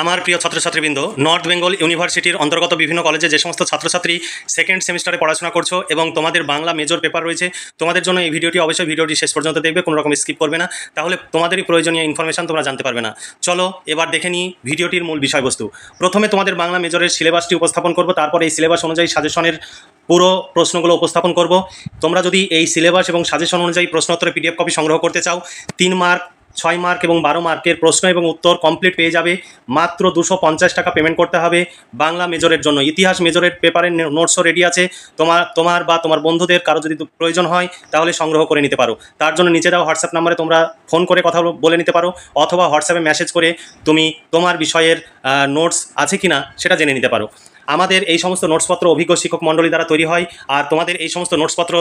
আমার প্রিয় ছাত্রছাত্রীবৃন্দ নর্থ বেঙ্গল ইউনিভার্সিটির অন্তর্গত বিভিন্ন কলেজে যে সমস্ত ছাত্রছাত্রী সেকেন্ড সেমিস্টারে পড়াশোনা করছো এবং তোমাদের বাংলা মেজর পেপার রয়েছে তোমাদের জন্য এই ভিডিওটি অবশ্যই ভিডিওটি শেষ পর্যন্ত দেখবে কোনো রকম স্কিপ করবে না তাহলে তোমাদেরই প্রয়োজনীয় ইনফরমেশান তোমরা জানতে পারবে না চলো এবার দেখে নিই ভিডিওটির মূল বিষয়বস্তু প্রথমে তোমাদের বাংলা মেজরের সিলেবাসটি উপস্থাপন করবো তারপর এই সিলেবাস অনুযায়ী সাজেশনের পুরো প্রশ্নগুলো উপস্থাপন করব তোমরা যদি এই সিলেবাস এবং সাজেশন অনুযায়ী প্রশ্নোত্তর পিডিএফ কপি সংগ্রহ করতে চাও তিন মার্ক ছয় মার্ক এবং বারো মার্কের প্রশ্ন এবং উত্তর কমপ্লিট পেয়ে যাবে মাত্র দুশো পঞ্চাশ টাকা পেমেন্ট করতে হবে বাংলা মেজরের জন্য ইতিহাস মেজরের পেপারের নোটসও রেডি আছে তোমার তোমার বা তোমার বন্ধুদের কারো যদি প্রয়োজন হয় তাহলে সংগ্রহ করে নিতে পারো তার জন্য নিচে হোয়াটসঅ্যাপ নাম্বারে তোমরা ফোন করে কথা বলে নিতে পারো অথবা হোয়াটসঅ্যাপে মেসেজ করে তুমি তোমার বিষয়ের নোটস আছে কি না সেটা জেনে নিতে পারো আমাদের এই সমস্ত নোটসপত্র অভিজ্ঞ শিক্ষক মণ্ডলী দ্বারা তৈরি হয় আর তোমাদের এই সমস্ত নোটসপত্র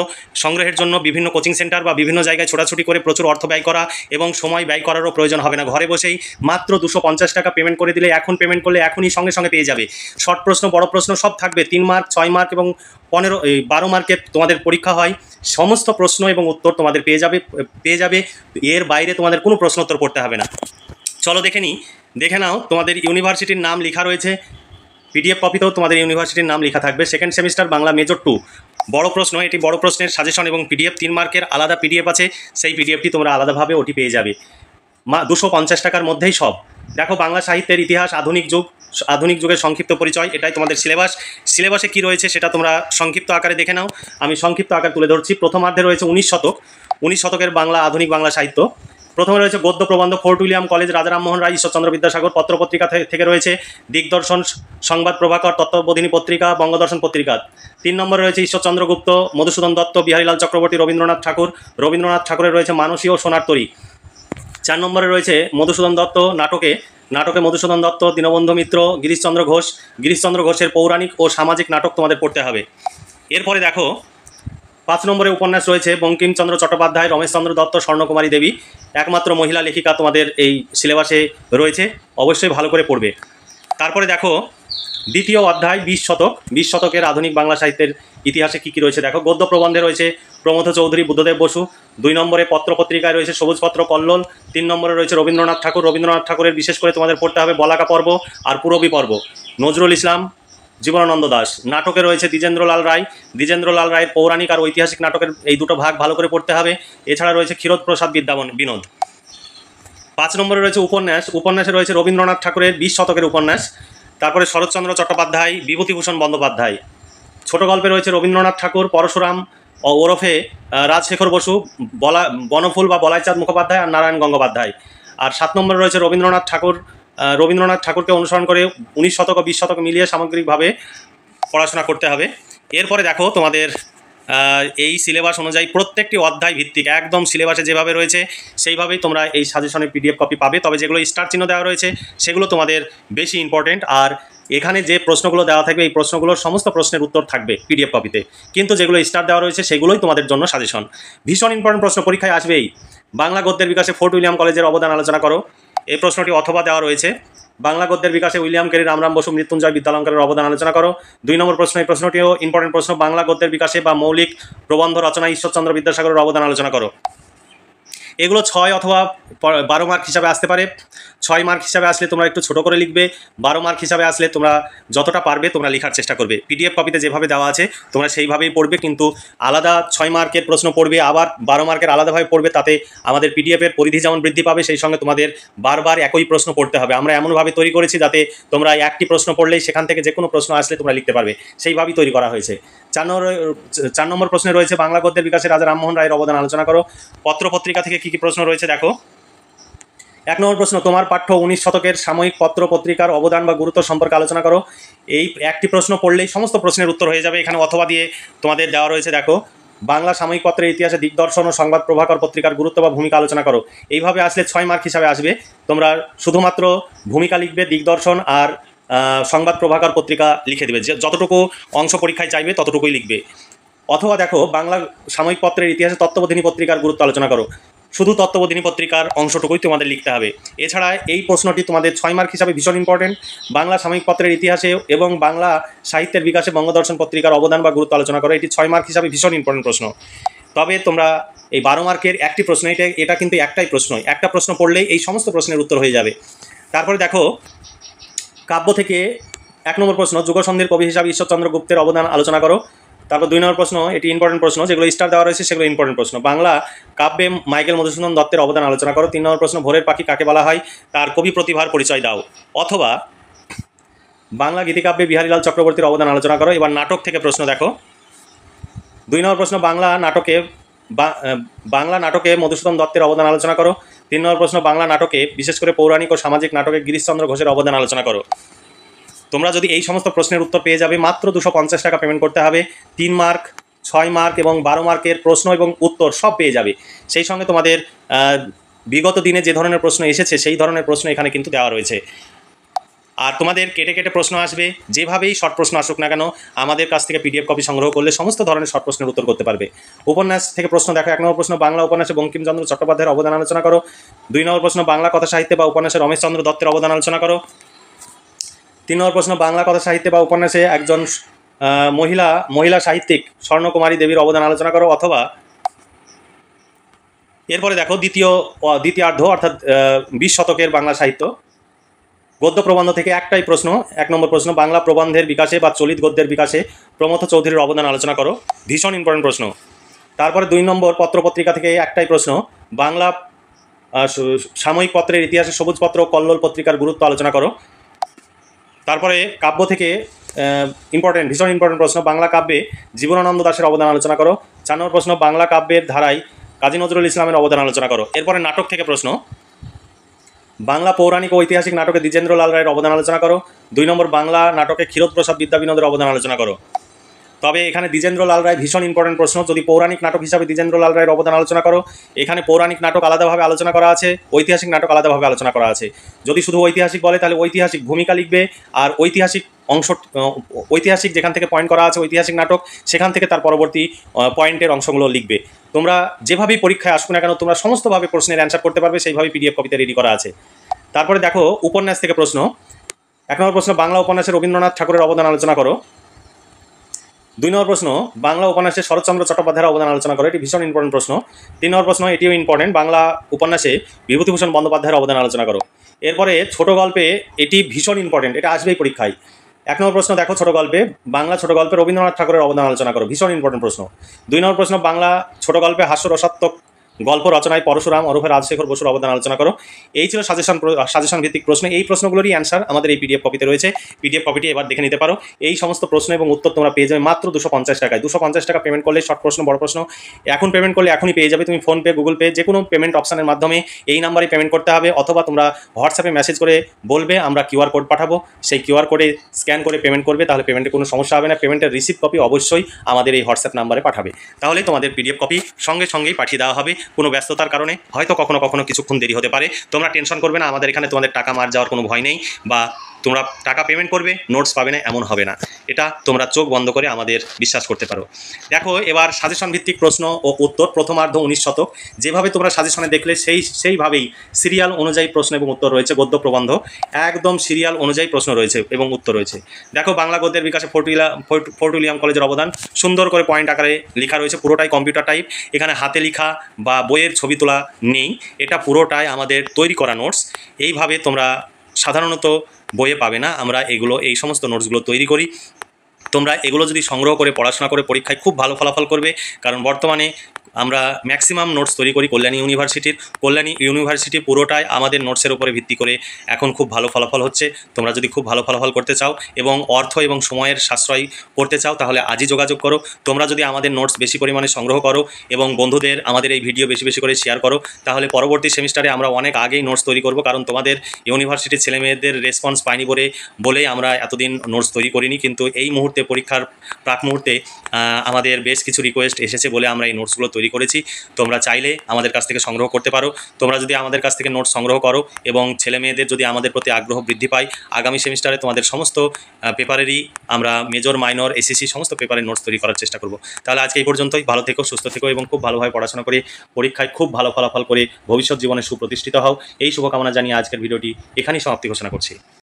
সংগ্রহের জন্য বিভিন্ন কোচিং সেন্টার বা বিভিন্ন জায়গায় ছোটাছুটি করে প্রচুর অর্থ ব্যয় করা এবং সময় ব্যয় করারও প্রয়োজন হবে না ঘরে বসেই মাত্র দুশো পঞ্চাশ টাকা পেমেন্ট করে দিলে এখন পেমেন্ট করলে এখনই সঙ্গে সঙ্গে পেয়ে যাবে শর্ট প্রশ্ন বড় প্রশ্ন সব থাকবে তিন মার্ক ছয় মার্ক এবং পনেরো বারো মার্কে তোমাদের পরীক্ষা হয় সমস্ত প্রশ্ন এবং উত্তর তোমাদের পেয়ে যাবে পেয়ে যাবে এর বাইরে তোমাদের কোনো প্রশ্ন উত্তর পড়তে হবে না চলো দেখে নিই দেখে নাও তোমাদের ইউনিভার্সিটির নাম লেখা রয়েছে পিডিএফ কপিতেও তোমাদের ইউনিভার্সিটির নাম লেখা থাকবে second semester Bangla major two বড় প্রশ্ন এটি বড় প্রশ্নের সাজেশন এবং পিডিএফ তিন মার্কের আলাদা পিডিএফ আছে সেই পিডিএফটি তোমরা আলাদাভাবে ওটি পেয়ে যাবে মা দুশো পঞ্চাশ টাকার মধ্যেই সব দেখো বাংলা সাহিত্যের ইতিহাস আধুনিক যুগ আধুনিক যুগের সংক্ষিপ্ত পরিচয় এটাই তোমাদের সিলেবাস সিলেবাসে কি রয়েছে সেটা তোমরা সংক্ষিপ্ত আকারে দেখে নাও আমি সংক্ষিপ্ত আকার তুলে ধরছি প্রথমার্ধে রয়েছে উনিশ শতক উনিশ শতকের বাংলা আধুনিক বাংলা সাহিত্য প্রথমে রয়েছে গদ্য প্রবন্ধ Fort William College Raja Rammohan Roy Ishwarchandra Vidyasagar পত্রপত্রিকা থেকে রয়েছে দিগদর্শন সংবাদ প্রভাকর তত্ত্ববোধিনী পত্রিকা বঙ্গদর্শন পত্রিকা তিন নম্বরে রয়েছে ঈশ্বরচন্দ্র গুপ্ত মধুসূদন দত্ত বিহারীলাল চক্রবর্তী রবীন্দ্রনাথ ঠাকুর রবীন্দ্রনাথ ঠাকুরের রয়েছে মানসী ও সোনার তরী চার নম্বরে রয়েছে মধুসূদন দত্ত নাটকে নাটকে মধুসূদন দত্ত দীনবন্ধু মিত্র গিরিশচন্দ্র ঘোষ গিরিশচন্দ্র ঘোষের পৌরাণিক ও সামাজিক নাটক তোমাদের পড়তে হবে এরপরে দেখো পাঁচ নম্বরে উপন্যাস রয়েছে বঙ্কিমচন্দ্র চট্টোপাধ্যায় রমেশচন্দ্র দত্ত স্বর্ণকুমারী দেবী একমাত্র মহিলা লেখিকা তোমাদের এই সিলেবাসে রয়েছে অবশ্যই ভালো করে পড়বে তারপরে দেখো দ্বিতীয় অধ্যায় বিশ শতক বিশ শতকের আধুনিক বাংলা সাহিত্যের ইতিহাসে কী কী রয়েছে দেখো গদ্য প্রবন্ধে রয়েছে প্রমথ চৌধুরী বুদ্ধদেব বসু দুই নম্বরে পত্রপত্রিকায় রয়েছে সবুজপত্র কল্লোল তিন নম্বরে রয়েছে রবীন্দ্রনাথ ঠাকুর রবীন্দ্রনাথ ঠাকুরের বিশেষ করে তোমাদের পড়তে হবে বলাকা পর্ব আর পুরবী পর্ব নজরুল ইসলাম জীবনানন্দ দাস নাটকে রয়েছে দ্বিজেন্দ্রলাল রায় দ্বিজেন্দ্রলাল রায়ের পৌরাণিক আর ঐতিহাসিক নাটকের এই দুটো ভাগ ভালো করে পড়তে হবে এছাড়া রয়েছে ক্ষীরোদ প্রসাদ বিদ্যাবন বিনোদ পাঁচ নম্বরে রয়েছে উপন্যাস উপন্যাসে রয়েছে রবীন্দ্রনাথ ঠাকুরের বিশ শতকের উপন্যাস তারপরে শরৎচন্দ্র চট্টোপাধ্যায় বিভূতিভূষণ বন্দ্যোপাধ্যায় ছোট গল্পে রয়েছে রবীন্দ্রনাথ ঠাকুর পরশুরাম ওরফে রাজশেখর বসু বলা বনফুল বা বলাইচাঁদ মুখোপাধ্যায় আর নারায়ণ গঙ্গোপাধ্যায় আর সাত নম্বরে রয়েছে রবীন্দ্রনাথ ঠাকুর রবীন্দ্রনাথ ঠাকুরকে অনুসরণ করে উনিশ শতক ও বিশ শতক মিলিয়ে সামগ্রিকভাবে পড়াশোনা করতে হবে এরপরে দেখো তোমাদের এই সিলেবাস অনুযায়ী প্রত্যেকটি অধ্যায় ভিত্তিক একদম সিলেবাসে যেভাবে রয়েছে সেইভাবেই তোমরা এই সাজেশনের পিডিএফ কপি পাবে তবে যেগুলো স্টার চিহ্ন দেওয়া রয়েছে সেগুলো তোমাদের বেশি ইম্পর্টেন্ট আর এখানে যে প্রশ্নগুলো দেওয়া থাকবে এই প্রশ্নগুলোর সমস্ত প্রশ্নের উত্তর থাকবে পিডিএফ কপিতে কিন্তু যেগুলো স্টার দেওয়া রয়েছে সেগুলোই তোমাদের জন্য সাজেশন ভীষণ ইম্পর্টেন্ট প্রশ্ন পরীক্ষায় আসবেই বাংলা গদ্যের বিকাশে ফোর্ট উইলিয়াম কলেজের অবদান আলোচনা করো এই প্রশ্নটি অথবা দেওয়া রয়েছে বাংলা গদ্যের বিকাশে উইলিয়াম কেরি রামরাম বসু মৃত্যুঞ্জয় বিদ্যালঙ্কারের অবদান আলোচনা করো দুই নম্বর প্রশ্ন এই প্রশ্নটিও ইম্পর্টেন্ট প্রশ্ন বাংলা গদ্যের বিকাশে বা মৌলিক প্রবন্ধ রচনায় ঈশ্বরচন্দ্র বিদ্যাসাগরের অবদান আলোচনা করো এগুলো ছয় অথবা বারো মার্ক হিসাবে আসতে পারে ছয় মার্ক হিসাবে আসলে তোমরা একটু ছোট করে লিখবে বারো মার্ক হিসাবে আসলে তোমরা যতটা পারবে তোমরা লেখার চেষ্টা করবে পিডিএফ কপিতে যেভাবে দেওয়া আছে তোমরা সেইভাবেই পড়বে কিন্তু আলাদা ছয় মার্কের প্রশ্ন পড়বে আবার বারো মার্কের আলাদাভাবে পড়বে তাতে আমাদের পিডিএফের পরিধি যেমন বৃদ্ধি পাবে সেই সঙ্গে তোমাদের বারবার একই প্রশ্ন পড়তে হবে আমরা এমনভাবে তৈরি করেছি যাতে তোমরা একটি প্রশ্ন পড়লেই সেখান থেকে যে কোনো প্রশ্ন আসলে তোমরা লিখতে পারবে সেইভাবেই তৈরি করা হয়েছে চার নম্বর চার নম্বর প্রশ্নে রয়েছে বাংলা গদ্যের বিকাশে রাজা রামমোহন রায়ের অবদান আলোচনা করো পত্রপত্রিকা থেকে কী কী প্রশ্ন রয়েছে দেখো এক নম্বর প্রশ্ন তোমার পাঠ্য উনিশ শতকের সাময়িক পত্র পত্রিকার অবদান বা গুরুত্ব সম্পর্কে আলোচনা করো এই একটি প্রশ্ন পড়লেই সমস্ত প্রশ্নের উত্তর হয়ে যাবে এখানে অথবা দিয়ে তোমাদের দেওয়া রয়েছে দেখো বাংলা সাময়িক পত্রের ইতিহাসে দিগদর্শন ও সংবাদ প্রভাকর পত্রিকার গুরুত্ব বা ভূমিকা আলোচনা করো এইভাবে আসলে ছয় মার্ক হিসাবে আসবে তোমরা শুধুমাত্র ভূমিকা লিখবে দিগদর্শন আর সংবাদ প্রভাকর পত্রিকা লিখে দেবে যে যতটুকু অংশ পরীক্ষায় চাইবে ততটুকুই লিখবে অথবা দেখো বাংলা সাময়িক পত্রের ইতিহাসে তত্ত্ববোধিনী পত্রিকার গুরুত্ব আলোচনা করো শুধু তত্ত্ববোধিনী পত্রিকার অংশটুকুই তোমাদের লিখতে হবে এছাড়া এই প্রশ্নটি তোমাদের ছয় মার্ক হিসাবে ভীষণ ইম্পর্টেন্ট বাংলা সাময়িক পত্রের ইতিহাসে এবং বাংলা সাহিত্যের বিকাশে বঙ্গদর্শন পত্রিকার অবদান বা গুরুত্ব আলোচনা করো এটি ছয় মার্ক হিসাবে ভীষণ ইম্পর্টেন্ট প্রশ্ন তবে তোমরা এই বারো মার্কের একটি প্রশ্ন এটা এটা কিন্তু একটাই প্রশ্ন একটা প্রশ্ন পড়লেই এই সমস্ত প্রশ্নের উত্তর হয়ে যাবে তারপরে দেখো কাব্য থেকে এক নম্বর প্রশ্ন যুগসন্ধের কবি হিসাবে ঈশ্বরচন্দ্র গুপ্তের অবদান আলোচনা করো তারপর দুই নম্বর প্রশ্ন এটি ইম্পর্টেন্ট প্রশ্ন যেগুলো স্টার দেওয়া রয়েছে সেগুলো ইম্পর্টেন্ট প্রশ্ন বাংলা কাব্যে মাইকেল মধুসূদন দত্তের অবদান আলোচনা করো তিন নম্বর প্রশ্ন ভোরের পাখি কাকে বলা হয় তার কবি প্রতিভার পরিচয় দাও অথবা বাংলা গীতিকাব্যে বিহারীলাল চক্রবর্তীর অবদান আলোচনা করো এবার নাটক থেকে প্রশ্ন দেখো দুই নম্বর প্রশ্ন বাংলা নাটকে বাংলা নাটকে মধুসূদন দত্তের অবদান আলোচনা করো তিন নম্বর প্রশ্ন বাংলা নাটকে বিশেষ করে পৌরাণিক ও সামাজিক নাটকে গিরিশচন্দ্র ঘোষের অবদান আলোচনা করো তোমরা যদি এই সমস্ত প্রশ্নের উত্তর পেয়ে যাবে মাত্র দুশো পঞ্চাশ টাকা পেমেন্ট করতে হবে তিন মার্ক ছয় মার্ক এবং বারো মার্কের প্রশ্ন এবং উত্তর সব পেয়ে যাবে সেই সঙ্গে তোমাদের বিগত দিনে যে ধরনের প্রশ্ন এসেছে সেই ধরনের প্রশ্ন এখানে কিন্তু দেওয়া রয়েছে আর তোমাদের কেটে কেটে প্রশ্ন আসবে যেভাবেই শর্ট প্রশ্ন আসুক না কেন আমাদের কাছ থেকে পিডিএফ কপি সংগ্রহ করলে সমস্ত ধরনের শর্ট প্রশ্নের উত্তর করতে পারবে উপন্যাস থেকে প্রশ্ন দেখো এক নম্বর প্রশ্ন বাংলা উপন্যাসে বঙ্কিমচন্দ্র চট্টোপাধ্যায়ের অবদান আলোচনা করো দুই নম্বর প্রশ্ন বাংলা কথা সাহিত্যে বা উপন্যাসে রমেশচন্দ্র দত্তের অবদান আলোচনা করো তিন নম্বর প্রশ্ন বাংলা কথা সাহিত্যে বা উপন্যাসে একজন মহিলা মহিলা সাহিত্যিক স্বর্ণকুমারী দেবীর অবদান আলোচনা করো অথবা এরপরে দেখো দ্বিতীয় দ্বিতীয়ার্ধ অর্থাৎ বিশ শতকের বাংলা সাহিত্য গদ্য প্রবন্ধ থেকে একটাই প্রশ্ন এক নম্বর প্রশ্ন বাংলা প্রবন্ধের বিকাশে বা চলিত গদ্যের বিকাশে প্রমথ চৌধুরীর অবদান আলোচনা করো ভীষণ ইম্পর্টেন্ট প্রশ্ন তারপরে দুই নম্বর পত্রপত্রিকা থেকে একটাই প্রশ্ন বাংলা সাময়িক পত্রের ইতিহাসে সবুজপত্র কল্লোল পত্রিকার গুরুত্ব আলোচনা করো তারপরে কাব্য থেকে ইম্পর্টেন্ট ভীষণ ইম্পর্টেন্ট প্রশ্ন বাংলা কাব্যে জীবনানন্দ দাসের অবদান আলোচনা করো চার নম্বর প্রশ্ন বাংলা কাব্যের ধারায় কাজী নজরুল ইসলামের অবদান আলোচনা করো এরপরে নাটক থেকে প্রশ্ন বাংলা পৌরাণিক ঐতিহাসিক নাটকে লাল রায়ের অবদান আলোচনা করো দুই নম্বর বাংলা নাটকে ক্ষীরোদ প্রসাদ বিদ্যাবিনোদের অবদান আলোচনা করো তবে এখানে লাল রায় ভীষণ ইম্পর্টেন্ট প্রশ্ন যদি পৌরাণিক নাটক হিসাবে লাল রায়ের অবদান আলোচনা করো এখানে পৌরাণিক নাটক আলাদাভাবে আলোচনা করা আছে ঐতিহাসিক নাটক আলাদাভাবে আলোচনা করা আছে যদি শুধু ঐতিহাসিক বলে তাহলে ঐতিহাসিক ভূমিকা লিখবে আর ঐতিহাসিক অংশ ঐতিহাসিক যেখান থেকে পয়েন্ট করা আছে ঐতিহাসিক নাটক সেখান থেকে তার পরবর্তী পয়েন্টের অংশগুলো লিখবে তোমরা যেভাবেই পরীক্ষায় আসুক না কেন তোমরা সমস্তভাবে প্রশ্নের অ্যান্সার করতে পারবে সেইভাবে পিডিএফ কবিতা রেডি করা আছে তারপরে দেখো উপন্যাস থেকে প্রশ্ন এক নম্বর প্রশ্ন বাংলা উপন্যাসে রবীন্দ্রনাথ ঠাকুরের অবদান আলোচনা করো দুই নম্বর প্রশ্ন বাংলা উপন্যাসে শরৎচন্দ্র চট্টোপাধ্যায়ের অবদান আলোচনা করো এটি ভীষণ ইম্পর্টেন্ট প্রশ্ন তিন নম্বর প্রশ্ন এটিও ইম্পর্টেন্ট বাংলা উপন্যাসে বিভূতিভূষণ বন্দ্যোপাধ্যায়ের অবদান আলোচনা করো এরপরে ছোট গল্পে এটি ভীষণ ইম্পর্টেন্ট এটা আসবেই পরীক্ষায় এক নম্বর প্রশ্ন দেখো ছোট গল্পে বাংলা ছোট গল্পে রবীন্দ্রনাথ ঠাকুরের অবদান আলোচনা করো ভীষণ ইম্পর্টেন্ট প্রশ্ন দুই নম্বর প্রশ্ন বাংলা ছোট গল্পে হাস্যরসাত্মক গল্প রচনায় পরশুরাম অরূপে রাজশেখর বসুর অবদান আলোচনা করো এই ছিল সাজেশন সাজেশন ভিত্তিক প্রশ্ন এই প্রশ্নগুলোরই অ্যান্সার আমাদের এই পিডিএফ কপিতে রয়েছে পিডিএফ কপিটি এবার দেখে নিতে পারো এই সমস্ত প্রশ্ন এবং উত্তর তোমরা পেয়ে যাবে মাত্র দুশো পঞ্চাশ টাকায় দুশো পঞ্চাশ টাকা পেমেন্ট করলে শর্ট প্রশ্ন বড় প্রশ্ন এখন পেমেন্ট করলে এখনই পেয়ে যাবে তুমি ফোনপে গুগল পে যে কোনো পেমেন্ট অপশানের মাধ্যমে এই নাম্বারে পেমেন্ট করতে হবে অথবা তোমরা হোয়াটসঅ্যাপে মেসেজ করে বলবে আমরা কিউআর কোড পাঠাবো সেই কিউআর কোডে স্ক্যান করে পেমেন্ট করবে তাহলে পেমেন্টের কোনো সমস্যা হবে না পেমেন্টের রিসিভ কপি অবশ্যই আমাদের এই হোয়াটসঅ্যাপ নাম্বারে পাঠাবে তাহলে তোমাদের পিডিএফ কপি সঙ্গে সঙ্গেই পাঠিয়ে দেওয়া হবে কোনো ব্যস্ততার কারণে হয়তো কখনো কখনো কিছুক্ষণ দেরি হতে পারে তোমরা টেনশন করবে না আমাদের এখানে তোমাদের টাকা মার যাওয়ার কোনো ভয় নেই বা তোমরা টাকা পেমেন্ট করবে নোটস পাবে না এমন হবে না এটা তোমরা চোখ বন্ধ করে আমাদের বিশ্বাস করতে পারো দেখো এবার সাজেশন ভিত্তিক প্রশ্ন ও উত্তর প্রথমার্ধ উনিশ শতক যেভাবে তোমরা সাজেশনে দেখলে সেই সেইভাবেই সিরিয়াল অনুযায়ী প্রশ্ন এবং উত্তর রয়েছে গদ্য প্রবন্ধ একদম সিরিয়াল অনুযায়ী প্রশ্ন রয়েছে এবং উত্তর রয়েছে দেখো বাংলা গদ্যের বিকাশে ফোর্টুলা ফোর্টুলিয়াম কলেজের অবদান সুন্দর করে পয়েন্ট আকারে লেখা রয়েছে পুরোটাই কম্পিউটার টাইপ এখানে হাতে লেখা বা বইয়ের ছবি তোলা নেই এটা পুরোটাই আমাদের তৈরি করা নোটস এইভাবে তোমরা সাধারণত বইয়ে পাবে না আমরা এগুলো এই সমস্ত নোটসগুলো তৈরি করি তোমরা এগুলো যদি সংগ্রহ করে পড়াশোনা করে পরীক্ষায় খুব ভালো ফলাফল করবে কারণ বর্তমানে আমরা ম্যাক্সিমাম নোটস তৈরি করি কল্যাণী ইউনিভার্সিটির কল্যাণী ইউনিভার্সিটি পুরোটাই আমাদের নোটসের উপরে ভিত্তি করে এখন খুব ভালো ফলাফল হচ্ছে তোমরা যদি খুব ভালো ফলাফল করতে চাও এবং অর্থ এবং সময়ের সাশ্রয় করতে চাও তাহলে আজই যোগাযোগ করো তোমরা যদি আমাদের নোটস বেশি পরিমাণে সংগ্রহ করো এবং বন্ধুদের আমাদের এই ভিডিও বেশি বেশি করে শেয়ার করো তাহলে পরবর্তী সেমিস্টারে আমরা অনেক আগেই নোটস তৈরি করব কারণ তোমাদের ইউনিভার্সিটির ছেলেমেয়েদের রেসপন্স পাইনি বলে বলেই আমরা এতদিন নোটস তৈরি করিনি কিন্তু এই মুহূর্তে মুহূর্তে পরীক্ষার প্রাক মুহূর্তে আমাদের বেশ কিছু রিকোয়েস্ট এসেছে বলে আমরা এই নোটসগুলো তৈরি করেছি তোমরা চাইলে আমাদের কাছ থেকে সংগ্রহ করতে পারো তোমরা যদি আমাদের কাছ থেকে নোটস সংগ্রহ করো এবং ছেলে মেয়েদের যদি আমাদের প্রতি আগ্রহ বৃদ্ধি পায় আগামী সেমিস্টারে তোমাদের সমস্ত পেপারেরই আমরা মেজর মাইনর এসএসসি সমস্ত পেপারের নোটস তৈরি করার চেষ্টা করব তাহলে আজকে এই পর্যন্তই ভালো থেকো সুস্থ থেকো এবং খুব ভালোভাবে পড়াশোনা করে পরীক্ষায় খুব ভালো ফলাফল করে ভবিষ্যৎ জীবনে সুপ্রতিষ্ঠিত হও এই শুভকামনা জানিয়ে আজকের ভিডিওটি এখানেই সমাপ্তি ঘোষণা করছি